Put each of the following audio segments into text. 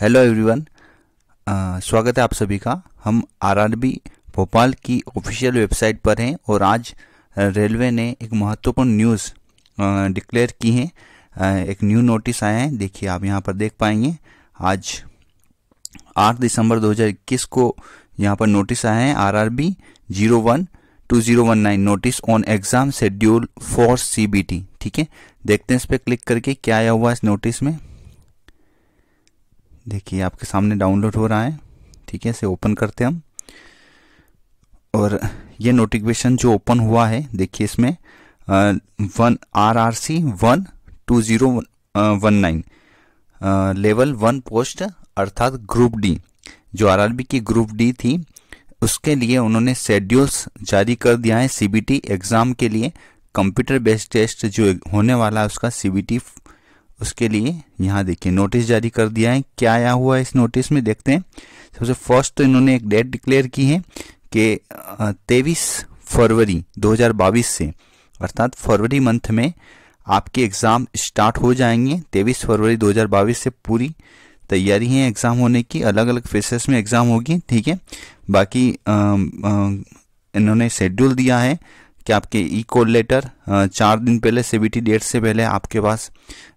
hello everyone uh, स्वागत है आप सभी का हम आरआरबी भोपाल की ऑफिशियल वेबसाइट पर हैं और आज रेलवे uh, ने एक महत्वपूर्ण न्यूज़ डिक्लेयर uh, की है एक न्यू नोटिस आया है देखिए आप यहाँ पर देख पाएंगे आज 8 दिसंबर 2021 को यहाँ पर नोटिस आया है R R B zero one two zero one nine notice on exam schedule for C B T ठीक है देखते हैं इस पर क्लिक करके क्या आया हुआ इस नोटिस में देखिए आपके सामने डाउनलोड हो रहा है ठीक है इसे ओपन करते हम और ये नोटिफिकेशन जो ओपन हुआ है देखिए इसमें one R R C one two zero one nine level one post अर्थात ग्रुप डी जो आरआरबी की ग्रुप डी थी उसके लिए उन्होंने शेड्यूल्स जारी कर दिया है सीबीटी एग्ज़ाम के लिए कंप्यूटर बेस्ड टेस्ट जो होने वाला है उसका सीबीटी उसके लिए यहाँ देखिए नोटिस जारी कर दिया है क्या आया हुआ है इस नोटिस में देखते हैं सबसे फर्स्ट तो इन्होंने एक डेट डिक्लेयर की है कि तेईस फरवरी 2022 से अर्थात फरवरी मंथ में आपके एग्ज़ाम स्टार्ट हो जाएंगे तेईस फरवरी 2022 से पूरी तैयारी है एग्ज़ाम होने की अलग अलग फेसेस में एग्ज़ाम होगी ठीक है बाकी आ, आ, इन्होंने शेड्यूल दिया है कि आपके ई कॉल लेटर चार दिन पहले सीबीटी डेट से पहले आपके पास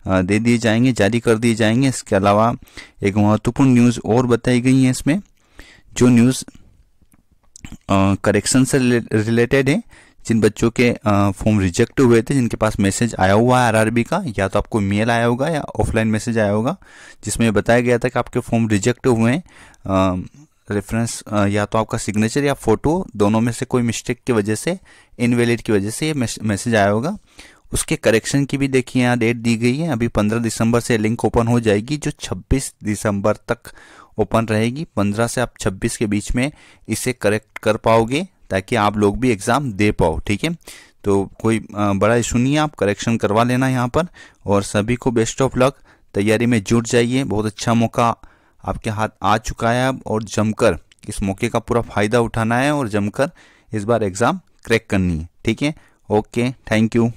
दे दिए जाएंगे जारी कर दिए जाएंगे इसके अलावा एक महत्वपूर्ण न्यूज़ और बताई गई है इसमें जो न्यूज़ करेक्शन से रिलेटेड है जिन बच्चों के फॉर्म रिजेक्ट हुए थे जिनके पास मैसेज आया हुआ है आरआरबी का या तो आपको मेल आया होगा या ऑफलाइन मैसेज आया होगा जिसमें बताया गया था कि आपके फॉर्म रिजेक्ट हुए हैं रेफरेंस uh, या तो आपका सिग्नेचर या फोटो दोनों में से कोई मिस्टेक की वजह से इनवेलिड की वजह से ये मैसेज आया होगा उसके करेक्शन की भी देखिए यहाँ डेट दी गई है अभी 15 दिसंबर से लिंक ओपन हो जाएगी जो 26 दिसंबर तक ओपन रहेगी 15 से आप 26 के बीच में इसे करेक्ट कर पाओगे ताकि आप लोग भी एग्ज़ाम दे पाओ ठीक है तो कोई बड़ा इशू नहीं है आप करेक्शन करवा लेना यहाँ पर और सभी को बेस्ट ऑफ लक तैयारी में जुट जाइए बहुत अच्छा मौका आपके हाथ आ चुका है अब और जमकर इस मौके का पूरा फ़ायदा उठाना है और जमकर इस बार एग्ज़ाम क्रैक करनी है ठीक है ओके थैंक यू